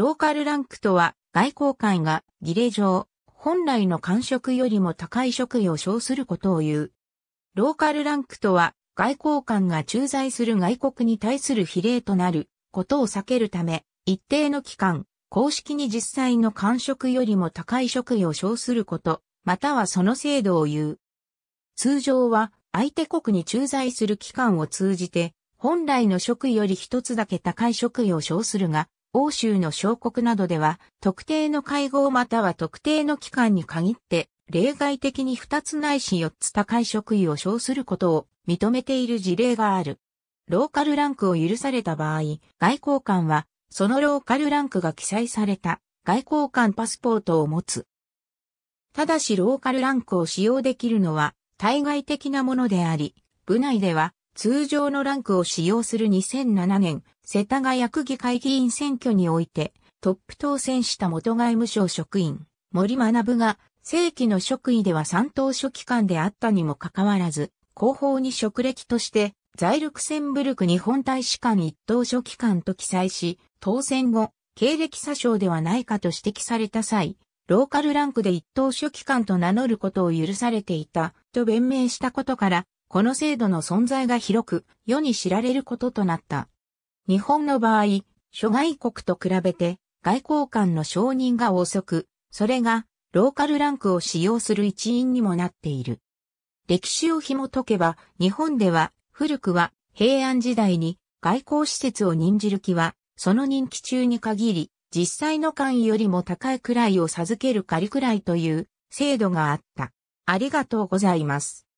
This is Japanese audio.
ローカルランクとは、外交官が儀礼上、本来の官職よりも高い職位を称することを言う。ローカルランクとは、外交官が駐在する外国に対する比例となることを避けるため、一定の期間、公式に実際の官職よりも高い職位を称すること、またはその制度を言う。通常は、相手国に駐在する期間を通じて、本来の職位より一つだけ高い職位を称するが、欧州の小国などでは、特定の会合または特定の機関に限って、例外的に2つないし4つ高い職位を称することを認めている事例がある。ローカルランクを許された場合、外交官は、そのローカルランクが記載された外交官パスポートを持つ。ただしローカルランクを使用できるのは対外的なものであり、部内では通常のランクを使用する2007年、世田谷区議会議員選挙において、トップ当選した元外務省職員、森学が、正規の職位では三等書記官であったにもかかわらず、後方に職歴として、在ルクセンブルク日本大使館一等書記官と記載し、当選後、経歴詐称ではないかと指摘された際、ローカルランクで一等書記官と名乗ることを許されていたと弁明したことから、この制度の存在が広く世に知られることとなった。日本の場合、諸外国と比べて外交官の承認が遅く、それがローカルランクを使用する一因にもなっている。歴史を紐解けば、日本では古くは平安時代に外交施設を任じる気は、その任期中に限り、実際の官位よりも高い位を授ける仮位という制度があった。ありがとうございます。